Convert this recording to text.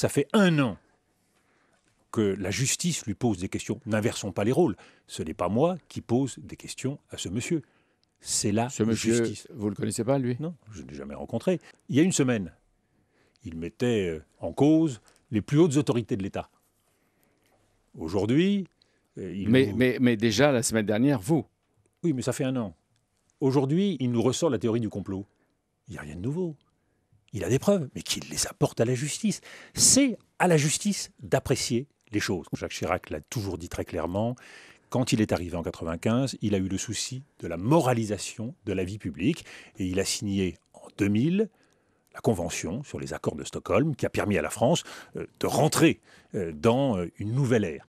Ça fait un an que la justice lui pose des questions. N'inversons pas les rôles. Ce n'est pas moi qui pose des questions à ce monsieur. C'est là, ce monsieur, justice. Vous ne le connaissez pas, lui Non, je ne l'ai jamais rencontré. Il y a une semaine, il mettait euh, en cause les plus hautes autorités de l'État. Aujourd'hui, euh, il mais, mais déjà, la semaine dernière, vous Oui, mais ça fait un an. Aujourd'hui, il nous ressort la théorie du complot. Il n'y a rien de nouveau il a des preuves, mais qu'il les apporte à la justice. C'est à la justice d'apprécier les choses. Jacques Chirac l'a toujours dit très clairement. Quand il est arrivé en 1995, il a eu le souci de la moralisation de la vie publique et il a signé en 2000 la Convention sur les accords de Stockholm qui a permis à la France euh, de rentrer euh, dans euh, une nouvelle ère.